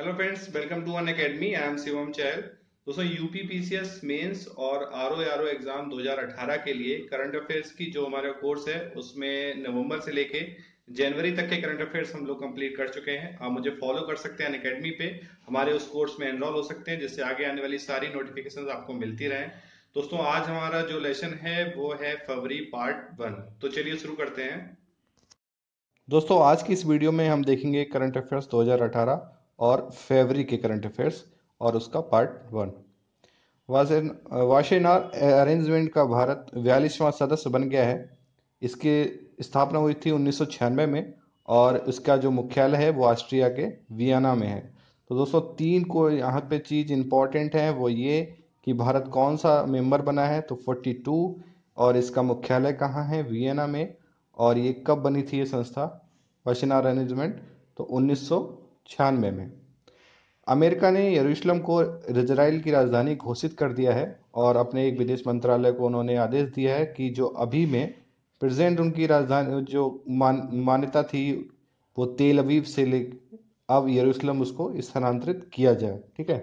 hello friends welcome to Unacademy I am Shivam चैल दोस्तों UP PCS mains और R O exam 2018 के लिए करंट अफेयर्स की जो हमारा कोर्स है उसमें नवंबर से लेके जनवरी तक के करंट अफेयर्स हम लोग कंप्लीट कर चुके हैं आप मुझे फॉलो कर सकते हैं अकेडमी पे हमारे उस कोर्स में एनरोल हो सकते हैं जिससे आगे आने वाली सारी नोटिफिकेशन आपको मिलती रहे दोस्तों आज हमारा जो लेसन है वो है फरवरी पार्ट वन तो चलिए शुरू करते हैं दोस्तों आज की इस वीडियो में हम देखेंगे करंट अफेयर्स 2018 और फेवरी के करंट अफेयर्स और उसका पार्ट वन वाशेनार अरेंजमेंट का भारत बयालीसवां सदस्य बन गया है इसकी स्थापना हुई थी उन्नीस में और इसका जो मुख्यालय है वो ऑस्ट्रिया के वियना में है तो दोस्तों तीन को यहाँ पे चीज़ इम्पॉर्टेंट है वो ये कि भारत कौन सा मेंबर बना है तो 42 और इसका मुख्यालय कहाँ है वियना में और ये कब बनी थी ये संस्था वाशेनार अरेंजमेंट तो उन्नीस में अमेरिका ने यरूशलम को इजराइल की राजधानी घोषित कर दिया है और अपने एक विदेश मंत्रालय को उन्होंने आदेश दिया है कि जो अभी में प्रेजेंट उनकी राजधानी जो मान मान्यता थी वो तेल अबीब से ले अब यरूशलम उसको स्थानांतरित किया जाए ठीक है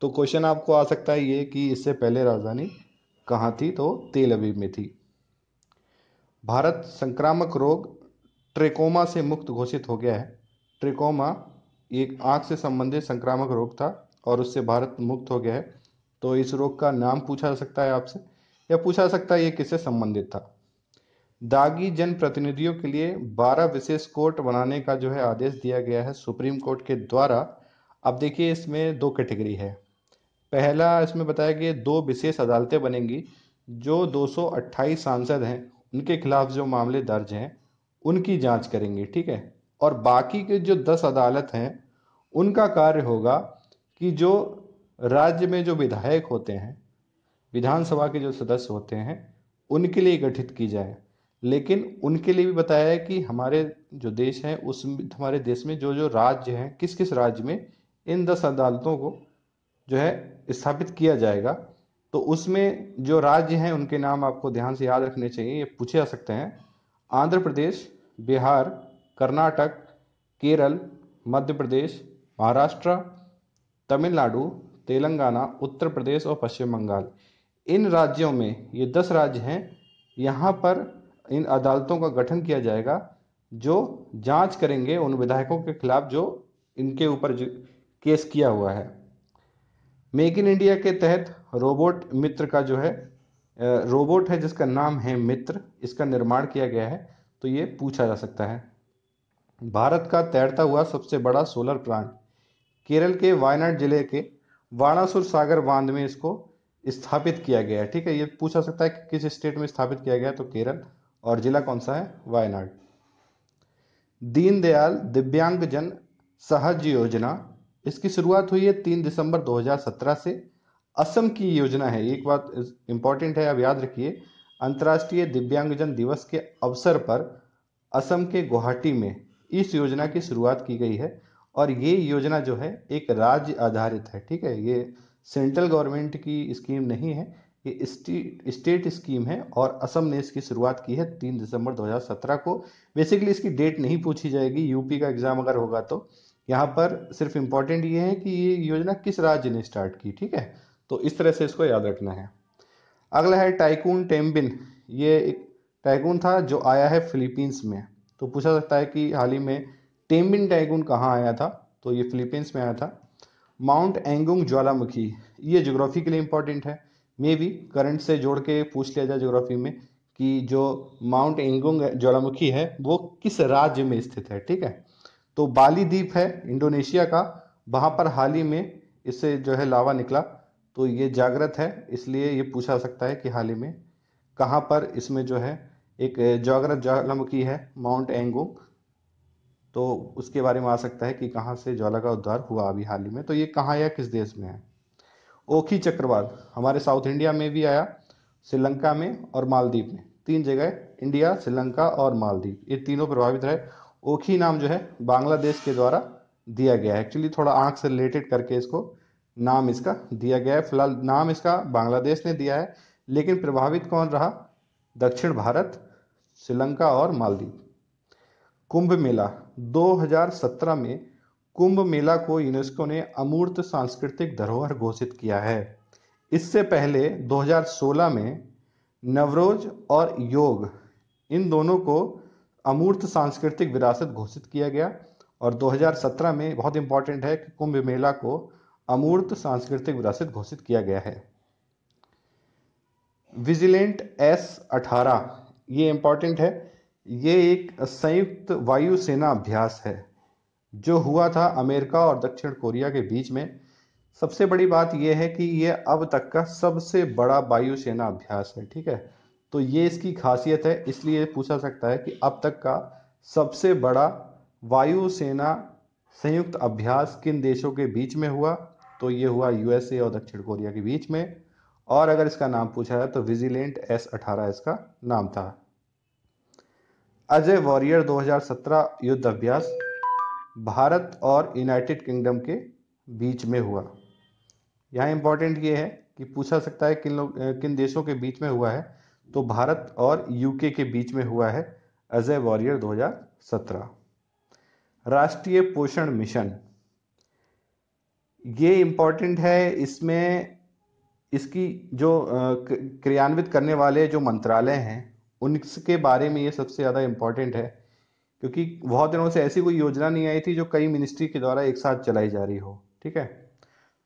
तो क्वेश्चन आपको आ सकता है ये कि इससे पहले राजधानी कहाँ थी तो तेल अबीब में थी भारत संक्रामक रोग ट्रेकोमा से मुक्त घोषित हो गया है ट्रेकोमा एक आँख से संबंधित संक्रामक रोग था और उससे भारत मुक्त हो गया है तो इस रोग का नाम पूछा जा सकता है आपसे या पूछा जा सकता है ये किससे संबंधित था दागी जनप्रतिनिधियों के लिए 12 विशेष कोर्ट बनाने का जो है आदेश दिया गया है सुप्रीम कोर्ट के द्वारा अब देखिए इसमें दो कैटेगरी है पहला इसमें बताया गया दो विशेष अदालतें बनेंगी जो 228 सांसद हैं उनके खिलाफ जो मामले दर्ज हैं उनकी जांच करेंगे ठीक है और बाकी के जो दस अदालत हैं उनका कार्य होगा कि जो राज्य में जो विधायक होते हैं विधानसभा के जो सदस्य होते हैं उनके लिए गठित की जाए लेकिन उनके लिए भी बताया है कि हमारे जो देश हैं उस हमारे देश में जो जो राज्य हैं किस किस राज्य में इन दस अदालतों को जो है स्थापित किया जाएगा तो उसमें जो राज्य हैं उनके नाम आपको ध्यान से याद रखने चाहिए ये पूछे जा सकते हैं आंध्र प्रदेश बिहार कर्नाटक केरल मध्य प्रदेश महाराष्ट्र तमिलनाडु तेलंगाना उत्तर प्रदेश और पश्चिम बंगाल इन राज्यों में ये दस राज्य हैं यहाँ पर इन अदालतों का गठन किया जाएगा जो जांच करेंगे उन विधायकों के खिलाफ जो इनके ऊपर केस किया हुआ है मेक इन इंडिया के तहत रोबोट मित्र का जो है रोबोट है जिसका नाम है मित्र इसका निर्माण किया गया है तो ये पूछा जा सकता है भारत का तैरता हुआ सबसे बड़ा सोलर प्लांट केरल के वायनाड जिले के वाणासुर सागर बांध में इसको स्थापित किया गया है ठीक है ये पूछा सकता है कि किस स्टेट में स्थापित किया गया तो केरल और जिला कौन सा है वायनाड दीनदयाल दिव्यांग जन सहज योजना इसकी शुरुआत हुई है तीन दिसंबर 2017 से असम की योजना है एक बात इंपॉर्टेंट है आप याद रखिए अंतर्राष्ट्रीय दिव्यांगजन दिवस के अवसर पर असम के गुवाहाटी में इस योजना की शुरुआत की गई है और ये योजना जो है एक राज्य आधारित है ठीक है ये सेंट्रल गवर्नमेंट की स्कीम नहीं है ये स्टेट स्कीम है और असम ने इसकी शुरुआत की है तीन दिसंबर 2017 को बेसिकली इसकी डेट नहीं पूछी जाएगी यूपी का एग्ज़ाम अगर होगा तो यहाँ पर सिर्फ इंपॉर्टेंट ये है कि ये योजना किस राज्य ने स्टार्ट की ठीक है तो इस तरह से इसको याद रखना है अगला है टाइकून टेम्बिन ये एक टाइकून था जो आया है फिलीपींस में तो पूछा सकता है कि हाल ही में टेमबिन टाइगून कहाँ आया था तो ये फिलीपींस में आया था माउंट एंगुंग ज्वालामुखी ये जोग्राफी के लिए इंपॉर्टेंट है मे भी करंट से जोड़ के पूछ लिया जाए जोग्राफी में कि जो माउंट एंगुंग ज्वालामुखी है वो किस राज्य में स्थित है ठीक है तो बाली द्वीप है इंडोनेशिया का वहाँ पर हाल ही में इससे जो है लावा निकला तो ये जागृत है इसलिए ये पूछा सकता है कि हाल ही में कहाँ पर इसमें जो है एक जागृत ज्वालामुखी है माउंट एंगोंग तो उसके बारे में आ सकता है कि कहाँ से ज्वाला का उद्धार हुआ अभी हाल ही में तो ये कहाँ या किस देश में है ओखी चक्रवात हमारे साउथ इंडिया में भी आया श्रीलंका में और मालदीप में तीन जगह इंडिया श्रीलंका और मालदीप ये तीनों प्रभावित रहे ओखी नाम जो है बांग्लादेश के द्वारा दिया गया है एक्चुअली थोड़ा आँख से रिलेटेड करके इसको नाम इसका दिया गया है फिलहाल नाम इसका बांग्लादेश ने दिया है लेकिन प्रभावित कौन रहा दक्षिण भारत श्रीलंका और मालदीव कुंभ मेला 2017 में कुंभ मेला को यूनेस्को ने अमूर्त सांस्कृतिक धरोहर घोषित किया है इससे पहले 2016 में नवरोज और योग इन दोनों को अमूर्त सांस्कृतिक विरासत घोषित किया गया और 2017 में बहुत इंपॉर्टेंट है कि कुंभ मेला को अमूर्त सांस्कृतिक विरासत घोषित किया गया है विजिलेंट एस अठारह ये इम्पॉर्टेंट है ये एक संयुक्त वायुसेना अभ्यास है जो हुआ था अमेरिका और दक्षिण कोरिया के बीच में सबसे बड़ी बात यह है कि यह अब तक का सबसे बड़ा वायुसेना अभ्यास है ठीक है तो ये इसकी खासियत है इसलिए पूछा सकता है कि अब तक का सबसे बड़ा वायुसेना संयुक्त अभ्यास किन देशों के बीच में हुआ तो ये हुआ यूएसए और दक्षिण कोरिया के बीच में और अगर इसका नाम पूछा जाए तो विजिलेंट एस अठारह इसका नाम था अजय वॉरियर 2017 युद्ध अभ्यास भारत और यूनाइटेड किंगडम के बीच में हुआ यहाँ इम्पॉर्टेंट ये है कि पूछा सकता है किन लोग किन देशों के बीच में हुआ है तो भारत और यूके के बीच में हुआ है अजय वॉरियर 2017 राष्ट्रीय पोषण मिशन ये इंपॉर्टेंट है इसमें इसकी जो क्रियान्वित करने वाले जो मंत्रालय हैं उनके बारे में ये सबसे ज़्यादा इम्पॉर्टेंट है क्योंकि बहुत दिनों से ऐसी कोई योजना नहीं आई थी जो कई मिनिस्ट्री के द्वारा एक साथ चलाई जा रही हो ठीक है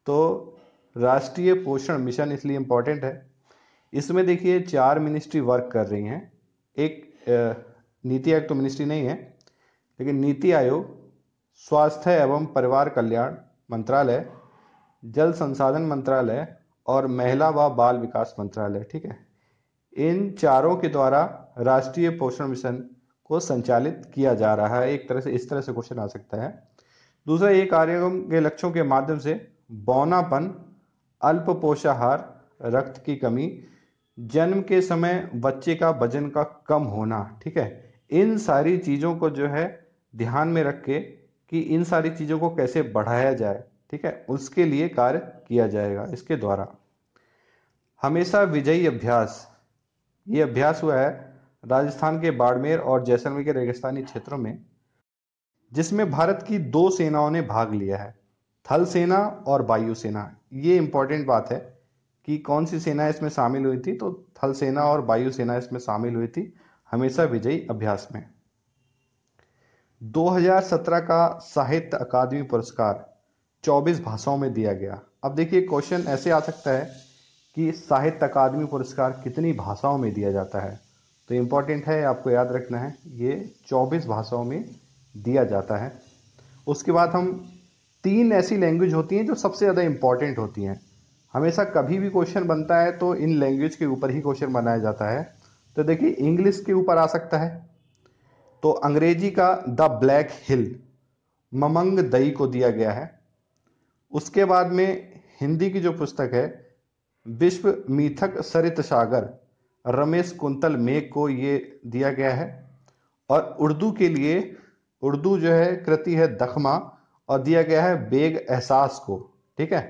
तो राष्ट्रीय पोषण मिशन इसलिए इम्पॉर्टेंट है इसमें देखिए चार मिनिस्ट्री वर्क कर रही हैं एक नीति आयोग तो मिनिस्ट्री नहीं है लेकिन नीति आयोग स्वास्थ्य एवं परिवार कल्याण मंत्रालय जल संसाधन मंत्रालय और महिला व बाल विकास मंत्रालय ठीक है इन चारों के द्वारा राष्ट्रीय पोषण मिशन को संचालित किया जा रहा है एक तरह से इस तरह से क्वेश्चन आ सकता है दूसरा ये कार्यक्रम के लक्ष्यों के माध्यम से बौनापन अल्प पोषाहार रक्त की कमी जन्म के समय बच्चे का वजन का कम होना ठीक है इन सारी चीज़ों को जो है ध्यान में रख के कि इन सारी चीज़ों को कैसे बढ़ाया जाए ठीक है उसके लिए कार्य किया जाएगा इसके द्वारा हमेशा विजयी अभ्यास ये अभ्यास हुआ है राजस्थान के बाड़मेर और जैसलमेर के रेगिस्तानी क्षेत्रों में जिसमें भारत की दो सेनाओं ने भाग लिया है थल सेना और वायु सेना ये इंपॉर्टेंट बात है कि कौन सी सेना इसमें शामिल हुई थी तो थल सेना और वायु सेना इसमें शामिल हुई थी हमेशा विजयी अभ्यास में 2017 का साहित्य अकादमी पुरस्कार 24 भाषाओं में दिया गया अब देखिए क्वेश्चन ऐसे आ सकता है कि साहित्य अकादमी पुरस्कार कितनी भाषाओं में दिया जाता है तो इम्पॉर्टेंट है आपको याद रखना है ये 24 भाषाओं में दिया जाता है उसके बाद हम तीन ऐसी लैंग्वेज होती हैं जो सबसे ज़्यादा इम्पॉर्टेंट होती हैं हमेशा कभी भी क्वेश्चन बनता है तो इन लैंग्वेज के ऊपर ही क्वेश्चन बनाया जाता है तो देखिए इंग्लिश के ऊपर आ सकता है तो अंग्रेजी का द ब्लैक हिल ममंग दई को दिया गया है उसके बाद में हिंदी की जो पुस्तक है विश्व मिथक सरित सागर रमेश कुंतल मेघ को ये दिया गया है और उर्दू के लिए उर्दू जो है कृति है दखमा और दिया गया है बेग एहसास को ठीक है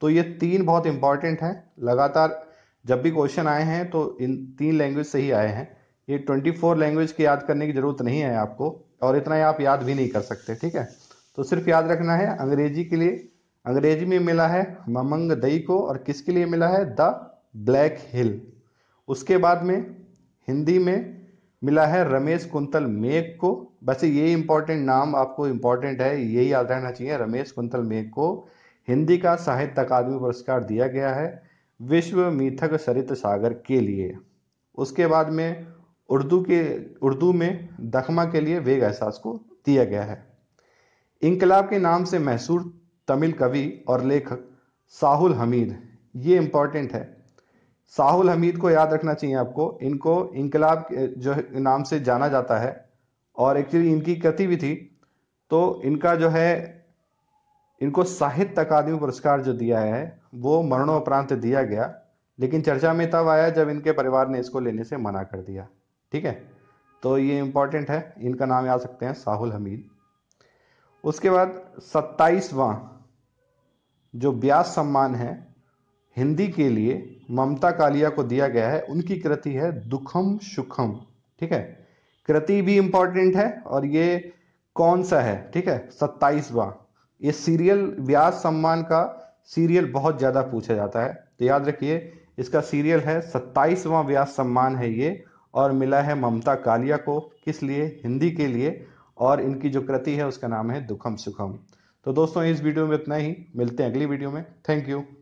तो ये तीन बहुत इंपॉर्टेंट हैं लगातार जब भी क्वेश्चन आए हैं तो इन तीन लैंग्वेज से ही आए हैं ये ट्वेंटी फोर लैंग्वेज की याद करने की ज़रूरत नहीं है आपको और इतना आप याद भी नहीं कर सकते ठीक है तो सिर्फ याद रखना है अंग्रेजी के लिए अंग्रेजी में मिला है ममंग दई को और किसके लिए मिला है द ब्लैक हिल उसके बाद में हिंदी में मिला है रमेश कुंतल मेघ को वैसे ये इंपॉर्टेंट नाम आपको इम्पोर्टेंट है यही याद रहना चाहिए रमेश कुंतल मेघ को हिंदी का साहित्य अकादमी पुरस्कार दिया गया है विश्व मिथक सरित सागर के लिए उसके बाद में उर्दू के उर्दू में दखमा के लिए वेग एहसास को दिया गया है इनकलाब के नाम से मैसूर तमिल कवि और लेखक साहुल हमीद ये इम्पॉर्टेंट है साहुल हमीद को याद रखना चाहिए आपको इनको इनकलाब जो नाम से जाना जाता है और एक्चुअली इनकी कृति भी थी तो इनका जो है इनको साहित्य अकादमी पुरस्कार जो दिया है वो मरणोपरांत दिया गया लेकिन चर्चा में तब आया जब इनके परिवार ने इसको लेने से मना कर दिया ठीक है तो ये इम्पॉर्टेंट है इनका नाम याद सकते हैं साहुल हमीद उसके बाद सत्ताईसवां जो ब्यास सम्मान है हिंदी के लिए ममता कालिया को दिया गया है उनकी कृति है दुखम सुखम ठीक है कृति भी इंपॉर्टेंट है और ये कौन सा है ठीक है सत्ताईसवा ये सीरियल व्यास सम्मान का सीरियल बहुत ज़्यादा पूछा जाता है तो याद रखिए इसका सीरियल है सत्ताईसवां व्यास सम्मान है ये और मिला है ममता कालिया को किस लिए हिंदी के लिए और इनकी जो कृति है उसका नाम है दुखम सुखम तो दोस्तों इस वीडियो में इतना ही मिलते हैं अगली वीडियो में थैंक यू